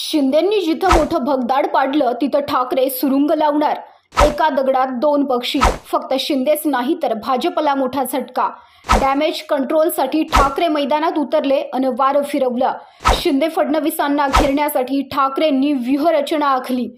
शिंदेंनी जिथं मोठं भगदाड पाडलं तिथं ठाकरे सुरुंग लावणार एका दगडात दोन पक्षी फक्त शिंदेच नाही तर भाजपला मोठा झटका डॅमेज कंट्रोलसाठी ठाकरे मैदानात उतरले आणि वारं फिरवलं शिंदे फडणवीसांना घेरण्यासाठी ठाकरेंनी व्यूहरचना आखली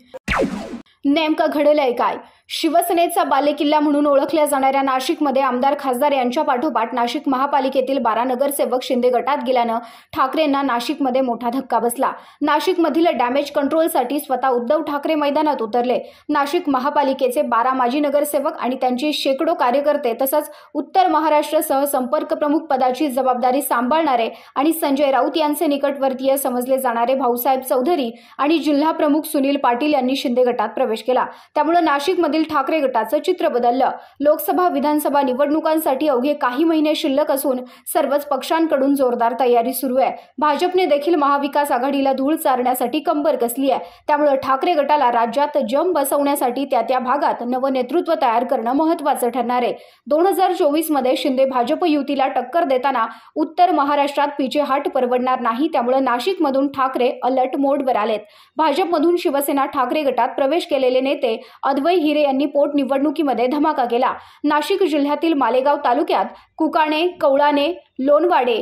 नेमकं घडलंय काय शिवसेनेचा बालेकिल्ला म्हणून ओळखल्या जाणाऱ्या नाशिकमध्ये आमदार खासदार यांच्या पाठोपाठ नाशिक महापालिकेतील बारा नगरसेवक शिंदे गटात गेल्यानं ठाकरेंना नाशिकमध्ये मोठा धक्का बसला नाशिकमधील डॅमेज कंट्रोलसाठी स्वतः उद्धव ठाकरे मैदानात उतरले नाशिक महापालिकेचे बारा माजी नगरसेवक आणि त्यांचे शेकडो कार्यकर्ते तसंच उत्तर महाराष्ट्रसह संपर्क प्रमुख पदाची जबाबदारी सांभाळणारे आणि संजय राऊत यांचे निकटवर्तीय समजले जाणारे भाऊसाहेब चौधरी आणि जिल्हा प्रमुख सुनील पाटील यांनी शिंदे गटात प्रवेश केला त्यामुळे नाशिकमधील ठाकरे गटाचं चित्र बदललं लोकसभा विधानसभा निवडणुकांसाठी अवघे काही महिने शिल्लक असून सर्वच पक्षांकडून जोरदार तयारी सुरू आहे भाजपने देखील महाविकास आघाडीला धूळ चारण्यासाठी कंबर कसली आहे त्यामुळे ठाकरे गटाला राज्यात जम बसवण्यासाठी त्या त्या भागात नवं नेतृत्व तयार करणं महत्वाचं ठरणार आहे दोन हजार चोवीस मध्ये शिंदे भाजप युतीला टक्कर देताना उत्तर महाराष्ट्रात पिचेहाट परवडणार नाही त्यामुळे नाशिकमधून ठाकरे अलर्ट मोडवर आलेत भाजपमधून शिवसेना ठाकरे गटात प्रवेश केलेले नेते अद्वै हिरे यांनी पोटनिवडणुकीमध्ये धमाका केला नाशिक जिल्ह्यातील मालेगाव तालुक्यात कुकाणे कवळाने लोणवाडे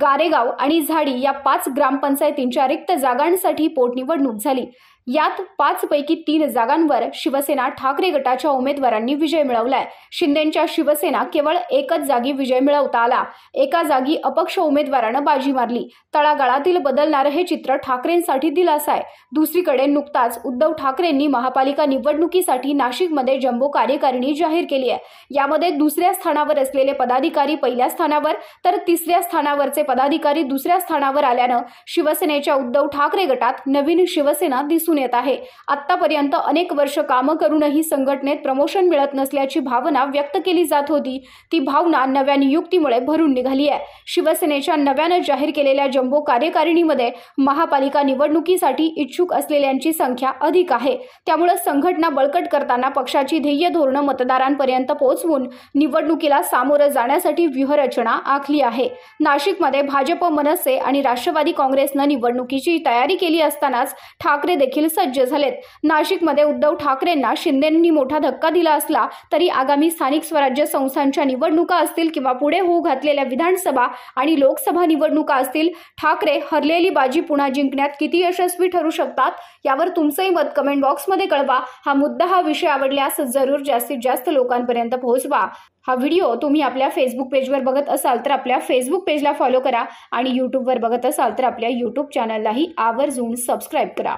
गारेगाव आणि झाडी या पाच ग्रामपंचायतींच्या रिक्त जागांसाठी पोटनिवडणूक झाली यात पाचपैकी तीन जागांवर शिवसेना ठाकरे गटाच्या उमेदवारांनी विजय मिळवलाय शिंदेच्या शिवसेना केवळ एकच जागी विजय मिळवता आला एका जागी अपक्ष उमेदवारानं बाजी मारली तळागाळातील बदलणारं हे चित्र ठाकरेंसाठी दिलासा आहे दुसरीकडे नुकताच उद्धव ठाकरेंनी महापालिका निवडणुकीसाठी नाशिकमध्ये जम्बो कार्यकारिणी जाहीर केली आहे यामध्ये दुसऱ्या स्थानावर असलेले पदाधिकारी पहिल्या स्थानावर तर तिसऱ्या स्थानावरचे पदाधिकारी दुसऱ्या स्थानावर आल्यानं शिवसेनेच्या उद्धव ठाकरे गटात नवीन शिवसेना दिसून दिसून येत आहे आतापर्यंत अनेक वर्ष कामं करूनही संघटनेत प्रमोशन मिळत नसल्याची भावना व्यक्त केली जात होती ती भावना नव्या नियुक्तीमुळे भरून निघाली आहे शिवसेनेच्या नव्यानं जाहीर केलेल्या जम्बो कार्यकारिणीमध्ये महापालिका निवडणुकीसाठी इच्छुक असलेल्यांची संख्या अधिक आहे त्यामुळे संघटना बळकट करताना पक्षाची ध्येय धोरणं मतदारांपर्यंत पोहोचवून निवडणुकीला सामोरं जाण्यासाठी व्यूहरचना आखली आहे नाशिकमध्ये भाजप मनसे आणि राष्ट्रवादी काँग्रेसनं निवडणुकीची तयारी केली असतानाच ठाकरे देखील देखील सज्ज झालेत नाशिकमध्ये उद्धव ठाकरेंना शिंदेंनी मोठा धक्का दिला असला तरी आगामी स्थानिक स्वराज्य संस्थांच्या निवडणुका असतील किंवा पुढे होऊ घातलेल्या विधानसभा आणि लोकसभा निवडणुका असतील ठाकरे हरलेली बाजी पुन्हा जिंकण्यात किती यशस्वी ठरू शकतात यावर तुमचंही मत कमेंट बॉक्समध्ये कळवा हा मुद्दा हा विषय आवडल्यास जरूर जास्तीत जास्त लोकांपर्यंत पोहोचवा हा व्हिडिओ तुम्ही आपल्या फेसबुक पेजवर बघत असाल तर आपल्या फेसबुक पेजला फॉलो करा आणि यूट्यूबवर बघत असाल तर आपल्या यूट्यूब चॅनललाही आवर्जून सबस्क्राईब करा